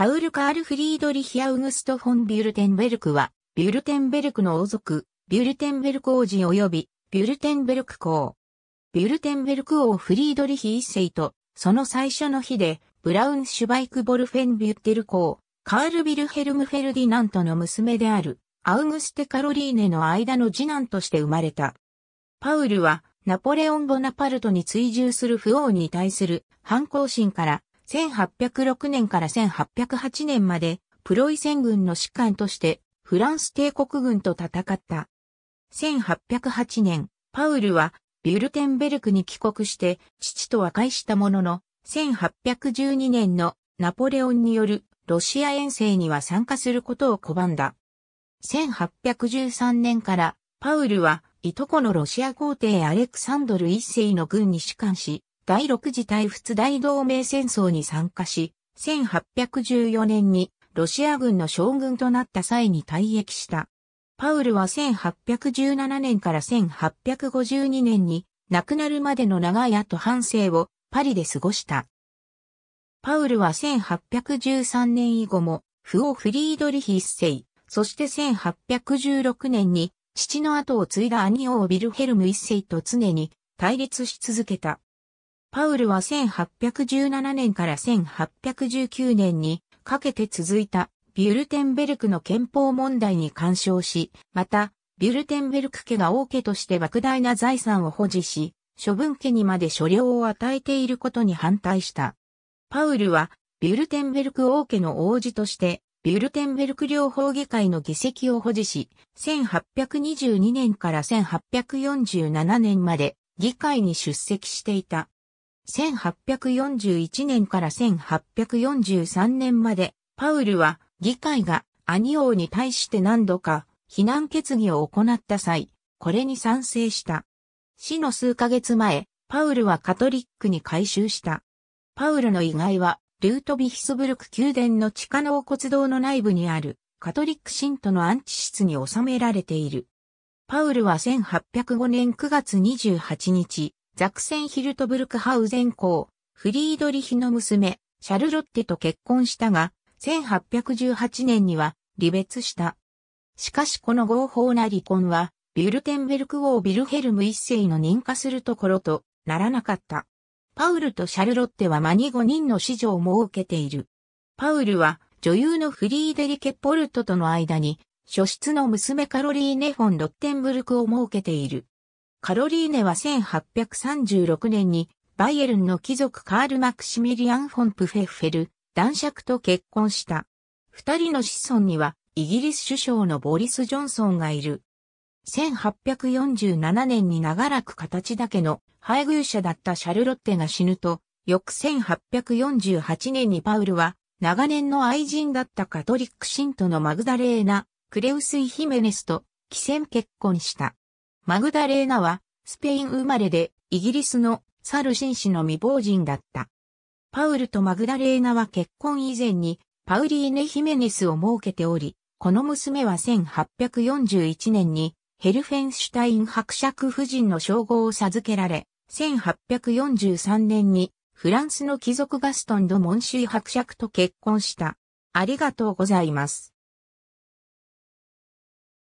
パウル・カール・フリードリヒ・アウグスト・フォン・ビュルテンベルクは、ビュルテンベルクの王族、ビュルテンベルク王子及び、ビュルテンベルク公。ビュルテンベルク王フリードリヒ一世と、その最初の日で、ブラウン・シュバイク・ボルフェン・ビュッテル公、カール・ビルヘルム・フェルディナントの娘である、アウグステ・カロリーネの間の次男として生まれた。パウルは、ナポレオン・ボナパルトに追従する不王に対する反抗心から、1806年から1808年まで、プロイセン軍の士官として、フランス帝国軍と戦った。1808年、パウルは、ビュルテンベルクに帰国して、父と和解したものの、1812年のナポレオンによるロシア遠征には参加することを拒んだ。1813年から、パウルは、いとこのロシア皇帝アレクサンドル一世の軍に士官し、第六次大仏大同盟戦争に参加し、1814年にロシア軍の将軍となった際に退役した。パウルは1817年から1852年に亡くなるまでの長い後半生をパリで過ごした。パウルは1813年以後もフオ・フリードリヒ一世、そして1816年に父の後を継いだ兄王ビルヘルム一世と常に対立し続けた。パウルは1817年から1819年にかけて続いたビュルテンベルクの憲法問題に干渉し、また、ビュルテンベルク家が王家として莫大な財産を保持し、処分家にまで所領を与えていることに反対した。パウルは、ビュルテンベルク王家の王子として、ビュルテンベルク両法議会の議席を保持し、1822年から1847年まで議会に出席していた。1841年から1843年まで、パウルは議会がアニ王に対して何度か避難決議を行った際、これに賛成した。死の数ヶ月前、パウルはカトリックに改宗した。パウルの遺骸は、ルートビヒスブルク宮殿の地下納骨堂の内部にある、カトリック信徒の安置室に収められている。パウルは1805年9月28日、ザクセンヒルトブルクハウゼン公、フリードリヒの娘、シャルロッテと結婚したが、1818年には離別した。しかしこの合法な離婚は、ビュルテンベルク王ビルヘルム一世の認可するところとならなかった。パウルとシャルロッテは間に5人の子女を設けている。パウルは女優のフリーデリケ・ポルトとの間に、初出の娘カロリーネ・フォン・ロッテンブルクを設けている。カロリーネは1836年にバイエルンの貴族カール・マクシミリアン・フォンプフェッフェル、男爵と結婚した。二人の子孫にはイギリス首相のボリス・ジョンソンがいる。1847年に長らく形だけの配偶者だったシャルロッテが死ぬと、翌1848年にパウルは長年の愛人だったカトリック信徒のマグダレーナ・クレウスイ・ヒメネスと既戦結婚した。マグダレーナは、スペイン生まれで、イギリスのサルシン氏の未亡人だった。パウルとマグダレーナは結婚以前に、パウリーネ・ヒメネスを設けており、この娘は1841年に、ヘルフェンシュタイン伯爵夫人の称号を授けられ、1843年に、フランスの貴族ガストン・ド・モンシュー伯爵と結婚した。ありがとうございます。